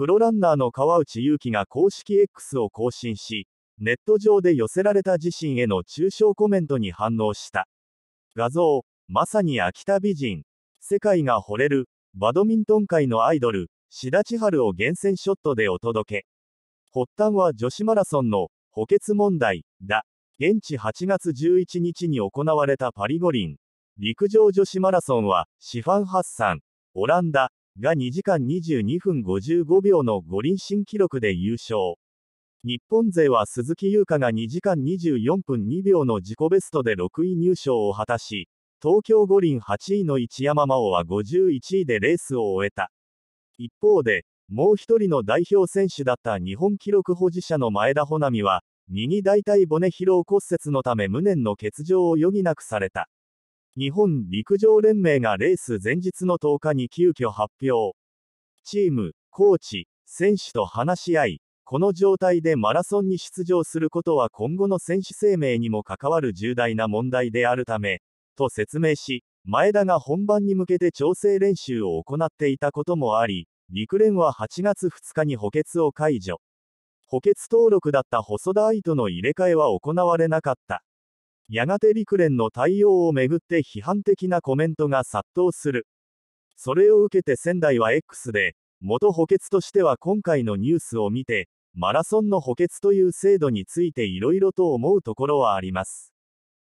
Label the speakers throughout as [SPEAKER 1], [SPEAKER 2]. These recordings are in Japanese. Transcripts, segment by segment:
[SPEAKER 1] プロランナーの川内優輝が公式 X を更新し、ネット上で寄せられた自身への中傷コメントに反応した。画像、まさに秋田美人、世界が惚れる、バドミントン界のアイドル、志田千春を厳選ショットでお届け。発端は女子マラソンの補欠問題だ。現地8月11日に行われたパリ五輪。陸上女子マラソンは、シファン・ハッサン、オランダ、が2時間22分55秒の五輪新記録で優勝。日本勢は鈴木優香が2時間24分2秒の自己ベストで6位入賞を果たし、東京五輪8位の一山麻緒は51位でレースを終えた。一方で、もう一人の代表選手だった日本記録保持者の前田穂波は、右大腿骨疲労骨折のため無念の欠場を余儀なくされた。日本陸上連盟がレース前日の10日に急遽発表。チーム、コーチ、選手と話し合い、この状態でマラソンに出場することは今後の選手生命にも関わる重大な問題であるため、と説明し、前田が本番に向けて調整練習を行っていたこともあり、陸連は8月2日に補欠を解除。補欠登録だった細田愛との入れ替えは行われなかった。やがて陸連の対応をめぐって批判的なコメントが殺到する。それを受けて仙台は X で、元補欠としては今回のニュースを見て、マラソンの補欠という制度についていろいろと思うところはあります。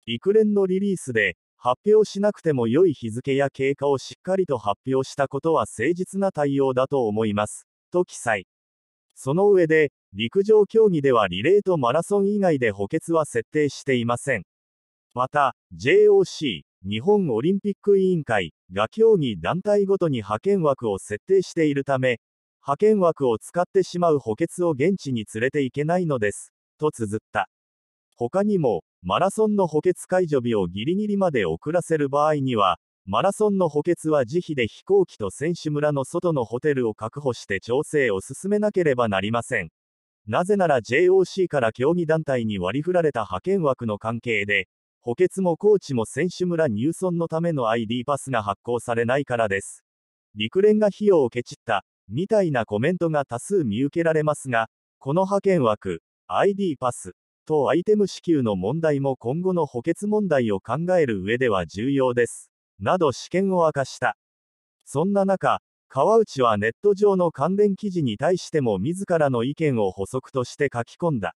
[SPEAKER 1] 陸連のリリースで、発表しなくても良い日付や経過をしっかりと発表したことは誠実な対応だと思います、と記載。その上で、陸上競技ではリレーとマラソン以外で補欠は設定していません。また、JOC、日本オリンピック委員会が競技団体ごとに派遣枠を設定しているため、派遣枠を使ってしまう補欠を現地に連れていけないのです、と綴った。他にも、マラソンの補欠解除日をギリギリまで遅らせる場合には、マラソンの補欠は自費で飛行機と選手村の外のホテルを確保して調整を進めなければなりません。なぜなら JOC から競技団体に割り振られた派遣枠の関係で、補欠もコーチも選手村入村のための ID パスが発行されないからです。陸連が費用をケチった、みたいなコメントが多数見受けられますが、この派遣枠、ID パス、とアイテム支給の問題も今後の補欠問題を考える上では重要です。など試験を明かした。そんな中、川内はネット上の関連記事に対しても自らの意見を補足として書き込んだ。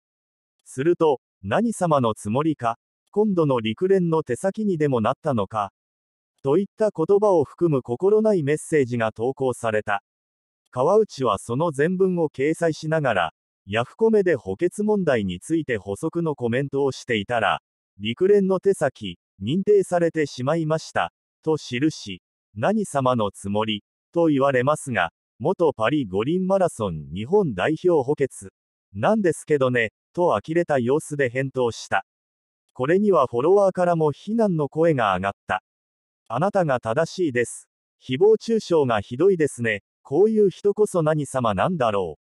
[SPEAKER 1] すると、何様のつもりか、今度の陸連の手先にでもなったのか。といった言葉を含む心ないメッセージが投稿された。川内はその全文を掲載しながら、ヤフコメで補欠問題について補足のコメントをしていたら、陸連の手先、認定されてしまいました、と記し、何様のつもり、と言われますが、元パリ五輪マラソン日本代表補欠、なんですけどね、と呆れた様子で返答した。これにはフォロワーからも非難の声が上がった。あなたが正しいです。誹謗中傷がひどいですね。こういう人こそ何様なんだろう。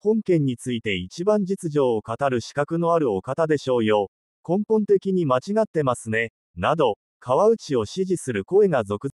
[SPEAKER 1] 本件について一番実情を語る資格のあるお方でしょうよ。根本的に間違ってますね。など、川内を支持する声が続